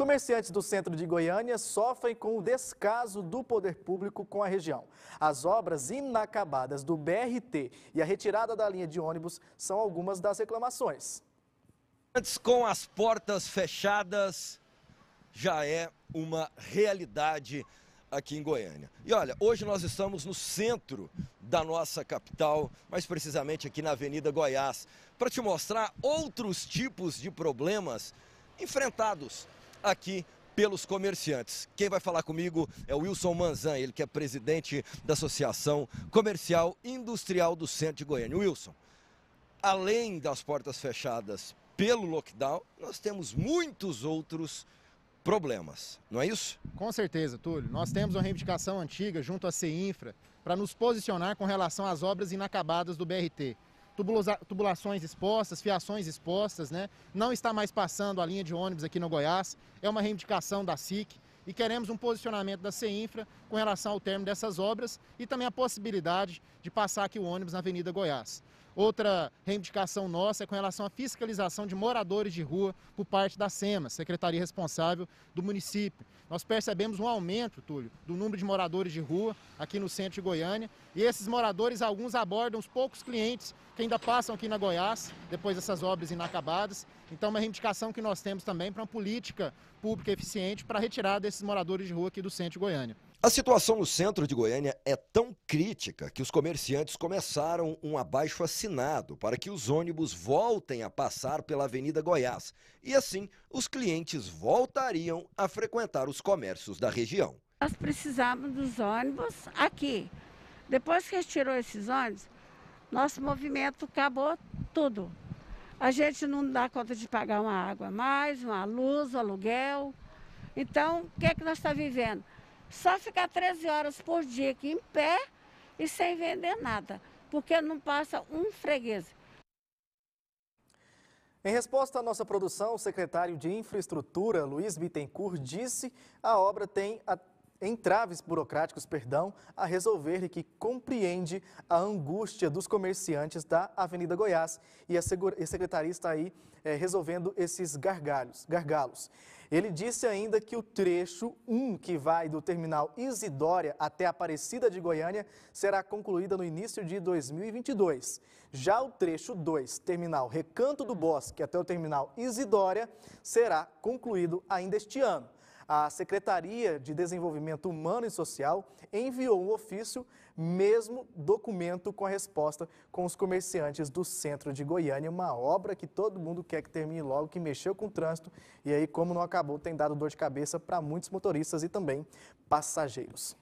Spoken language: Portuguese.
Comerciantes do centro de Goiânia sofrem com o descaso do poder público com a região. As obras inacabadas do BRT e a retirada da linha de ônibus são algumas das reclamações. Antes, com as portas fechadas, já é uma realidade aqui em Goiânia. E olha, hoje nós estamos no centro da nossa capital, mais precisamente aqui na Avenida Goiás, para te mostrar outros tipos de problemas enfrentados aqui pelos comerciantes. Quem vai falar comigo é o Wilson Manzan, ele que é presidente da Associação Comercial Industrial do Centro de Goiânia. Wilson, além das portas fechadas pelo lockdown, nós temos muitos outros problemas, não é isso? Com certeza, Túlio. Nós temos uma reivindicação antiga junto à CEINFRA para nos posicionar com relação às obras inacabadas do BRT tubulações expostas, fiações expostas, né? Não está mais passando a linha de ônibus aqui no Goiás, é uma reivindicação da SIC e queremos um posicionamento da CEINFRA com relação ao termo dessas obras e também a possibilidade de passar aqui o ônibus na Avenida Goiás. Outra reivindicação nossa é com relação à fiscalização de moradores de rua por parte da SEMA, secretaria responsável do município. Nós percebemos um aumento, Túlio, do número de moradores de rua aqui no centro de Goiânia. E esses moradores, alguns abordam os poucos clientes que ainda passam aqui na Goiás, depois dessas obras inacabadas. Então, é uma reivindicação que nós temos também para uma política pública eficiente para a retirada desses moradores de rua aqui do centro de Goiânia. A situação no centro de Goiânia é tão crítica que os comerciantes começaram um abaixo assinado para que os ônibus voltem a passar pela Avenida Goiás e assim os clientes voltariam a frequentar os comércios da região. Nós precisávamos dos ônibus aqui. Depois que retirou esses ônibus, nosso movimento acabou tudo. A gente não dá conta de pagar uma água mais, uma luz, um aluguel. Então, o que é que nós estamos tá vivendo? Só ficar 13 horas por dia aqui em pé e sem vender nada, porque não passa um freguês. Em resposta à nossa produção, o secretário de Infraestrutura, Luiz Bittencourt, disse a obra tem até entraves burocráticos, perdão, a resolver e que compreende a angústia dos comerciantes da Avenida Goiás e a, secretaria está aí é, resolvendo esses gargalhos, gargalos. Ele disse ainda que o trecho 1, que vai do terminal Isidória até Aparecida de Goiânia, será concluída no início de 2022. Já o trecho 2, terminal Recanto do Bosque até o terminal Isidória, será concluído ainda este ano a Secretaria de Desenvolvimento Humano e Social enviou um ofício, mesmo documento com a resposta com os comerciantes do centro de Goiânia, uma obra que todo mundo quer que termine logo, que mexeu com o trânsito e aí, como não acabou, tem dado dor de cabeça para muitos motoristas e também passageiros.